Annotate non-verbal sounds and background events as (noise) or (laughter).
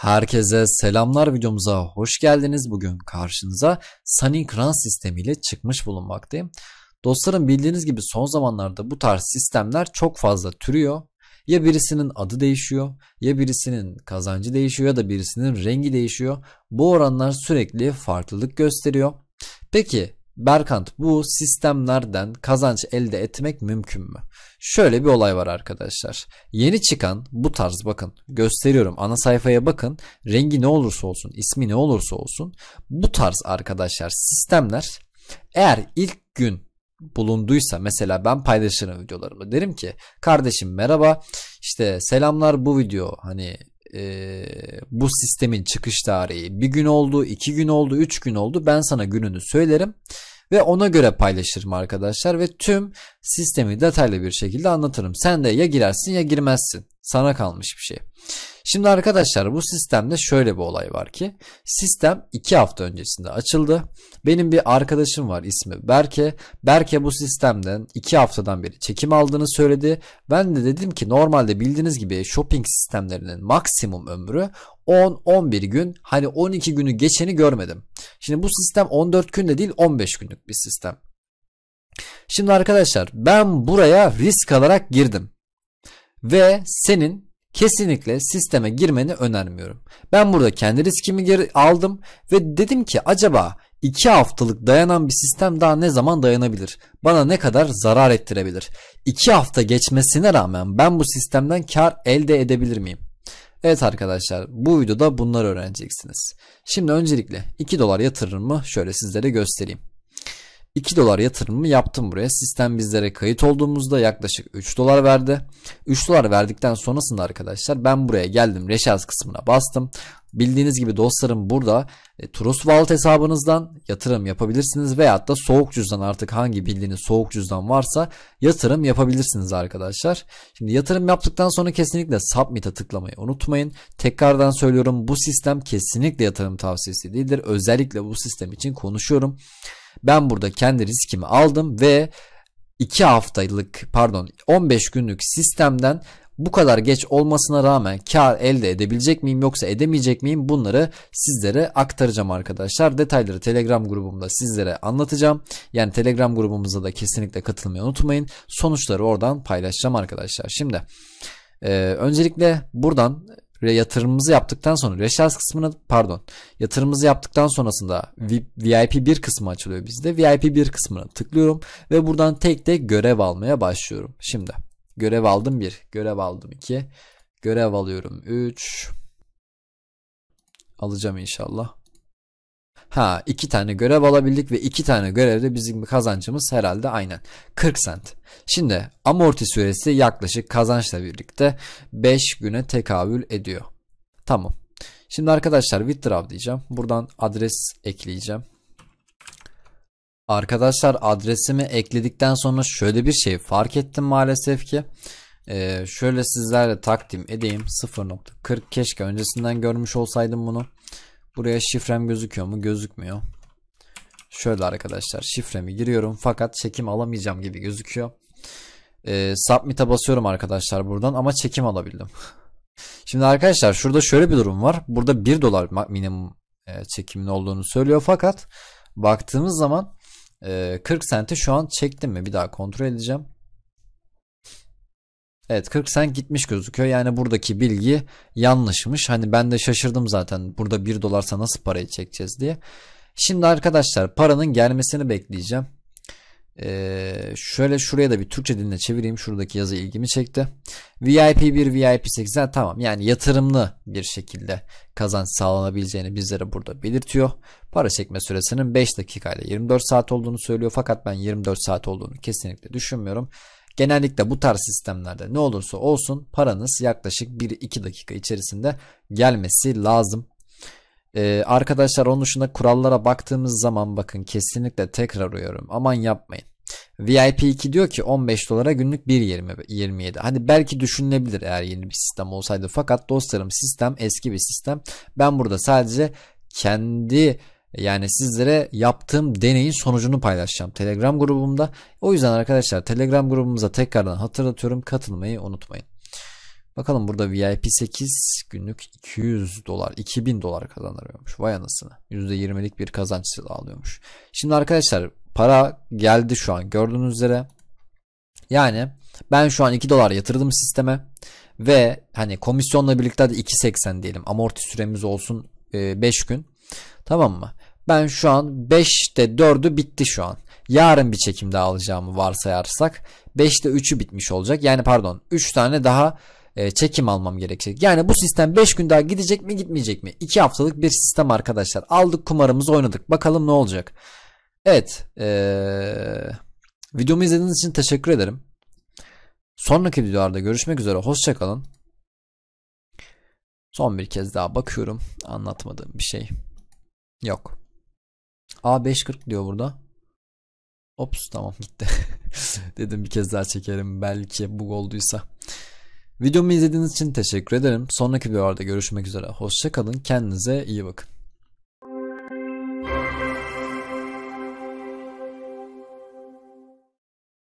Herkese selamlar videomuza hoş geldiniz. Bugün karşınıza Sunning Run sistemi ile çıkmış bulunmaktayım. Dostlarım bildiğiniz gibi son zamanlarda bu tarz sistemler çok fazla türüyor. Ya birisinin adı değişiyor, ya birisinin kazancı değişiyor ya da birisinin rengi değişiyor. Bu oranlar sürekli farklılık gösteriyor. Peki Berkant bu sistemlerden kazanç elde etmek mümkün mü? Şöyle bir olay var arkadaşlar. Yeni çıkan bu tarz bakın gösteriyorum ana sayfaya bakın. Rengi ne olursa olsun ismi ne olursa olsun bu tarz arkadaşlar sistemler eğer ilk gün bulunduysa mesela ben paylaşırım videolarımı derim ki kardeşim merhaba işte selamlar bu video hani e, bu sistemin çıkış tarihi bir gün oldu iki gün oldu üç gün oldu ben sana gününü söylerim ve ona göre paylaşırım arkadaşlar ve tüm sistemi detaylı bir şekilde anlatırım. Sen de ya girersin ya girmezsin. Sana kalmış bir şey. Şimdi arkadaşlar bu sistemde şöyle bir olay var ki sistem 2 hafta öncesinde açıldı. Benim bir arkadaşım var ismi Berke. Berke bu sistemden 2 haftadan beri çekim aldığını söyledi. Ben de dedim ki normalde bildiğiniz gibi shopping sistemlerinin maksimum ömrü 10-11 gün hani 12 günü geçeni görmedim. Şimdi bu sistem 14 günde değil 15 günlük bir sistem. Şimdi arkadaşlar ben buraya risk alarak girdim. Ve senin kesinlikle sisteme girmeni önermiyorum. Ben burada kendi riskimi geri aldım ve dedim ki acaba 2 haftalık dayanan bir sistem daha ne zaman dayanabilir? Bana ne kadar zarar ettirebilir? 2 hafta geçmesine rağmen ben bu sistemden kar elde edebilir miyim? Evet arkadaşlar bu videoda bunları öğreneceksiniz. Şimdi öncelikle 2 dolar yatırımı şöyle sizlere göstereyim. 2 dolar yatırımı yaptım buraya. Sistem bizlere kayıt olduğumuzda yaklaşık 3 dolar verdi. 3 dolar verdikten sonrasında arkadaşlar ben buraya geldim. Reşarj kısmına bastım. Bildiğiniz gibi dostlarım burada e, Trust Wallet hesabınızdan yatırım yapabilirsiniz veyahut da soğuk cüzdan artık hangi bildiğiniz soğuk cüzdan varsa yatırım yapabilirsiniz arkadaşlar. Şimdi yatırım yaptıktan sonra kesinlikle Submit'e tıklamayı unutmayın. Tekrardan söylüyorum bu sistem kesinlikle yatırım tavsiyesi değildir. Özellikle bu sistem için konuşuyorum. Ben burada kendi riskimi aldım ve 2 haftalık pardon 15 günlük sistemden bu kadar geç olmasına rağmen kar elde edebilecek miyim yoksa edemeyecek miyim bunları sizlere aktaracağım arkadaşlar. Detayları Telegram grubumda sizlere anlatacağım. Yani Telegram grubumuza da kesinlikle katılmayı unutmayın. Sonuçları oradan paylaşacağım arkadaşlar. Şimdi e, öncelikle buradan yatırımımızı yaptıktan sonra reşarj kısmını pardon yatırımımızı yaptıktan sonrasında VIP 1 kısmı açılıyor bizde. VIP 1 kısmına tıklıyorum ve buradan tek tek görev almaya başlıyorum. Şimdi Görev aldım 1. Görev aldım 2. Görev alıyorum 3. Alacağım inşallah. Ha iki tane görev alabildik ve iki tane görevde bizim kazancımız herhalde aynen 40 sent. Şimdi amorti süresi yaklaşık kazançla birlikte 5 güne tekabül ediyor. Tamam. Şimdi arkadaşlar withdraw diyeceğim. Buradan adres ekleyeceğim. Arkadaşlar adresimi ekledikten sonra şöyle bir şey fark ettim maalesef ki. Ee, şöyle sizlerle takdim edeyim 0.40 keşke öncesinden görmüş olsaydım bunu. Buraya şifrem gözüküyor mu? Gözükmüyor. Şöyle arkadaşlar şifremi giriyorum fakat çekim alamayacağım gibi gözüküyor. Ee, submit'e basıyorum arkadaşlar buradan ama çekim alabildim. (laughs) Şimdi arkadaşlar şurada şöyle bir durum var. Burada 1 dolar minimum e, çekimin olduğunu söylüyor fakat baktığımız zaman 40 ee, sente şu an çektim mi? Bir daha kontrol edeceğim. Evet 40 sent gitmiş gözüküyor. Yani buradaki bilgi yanlışmış. Hani ben de şaşırdım zaten burada 1 dolarsa nasıl parayı çekeceğiz diye. Şimdi arkadaşlar paranın gelmesini bekleyeceğim. Ee, şöyle şuraya da bir Türkçe diline çevireyim. Şuradaki yazı ilgimi çekti. VIP 1, VIP 8'den tamam yani yatırımlı bir şekilde kazanç sağlanabileceğini bizlere burada belirtiyor. Para çekme süresinin 5 dakika ile 24 saat olduğunu söylüyor. Fakat ben 24 saat olduğunu kesinlikle düşünmüyorum. Genellikle bu tarz sistemlerde ne olursa olsun paranız yaklaşık 1-2 dakika içerisinde gelmesi lazım. Ee, arkadaşlar onun dışında kurallara baktığımız zaman bakın kesinlikle tekrar uyuyorum. Aman yapmayın. VIP 2 diyor ki 15 dolara günlük 1.27. Hani belki düşünülebilir eğer yeni bir sistem olsaydı. Fakat dostlarım sistem eski bir sistem. Ben burada sadece kendi yani sizlere yaptığım deneyin sonucunu paylaşacağım Telegram grubumda. O yüzden arkadaşlar Telegram grubumuza tekrardan hatırlatıyorum. Katılmayı unutmayın. Bakalım burada VIP 8 günlük 200 dolar 2000 dolar kazanıyormuş. Vay anasını. %20'lik bir kazanç alıyormuş. Şimdi arkadaşlar para geldi şu an gördüğünüz üzere. Yani ben şu an 2 dolar yatırdım sisteme ve hani komisyonla birlikte de 2.80 diyelim amorti süremiz olsun 5 e, gün tamam mı? Ben şu an 5'te 4'ü bitti şu an. Yarın bir çekim daha alacağımı varsayarsak 5'te 3'ü bitmiş olacak. Yani pardon 3 tane daha e, çekim almam gerekecek. Yani bu sistem 5 gün daha gidecek mi gitmeyecek mi? 2 haftalık bir sistem arkadaşlar. Aldık kumarımızı oynadık. Bakalım ne olacak. Evet. Ee, videomu izlediğiniz için teşekkür ederim. Sonraki videolarda görüşmek üzere. Hoşçakalın. Son bir kez daha bakıyorum. Anlatmadığım bir şey. Yok. A540 diyor burada. Ops tamam gitti. (laughs) Dedim bir kez daha çekerim. Belki bug olduysa. Videomu izlediğiniz için teşekkür ederim. Sonraki videolarda görüşmek üzere. Hoşçakalın. Kendinize iyi bakın.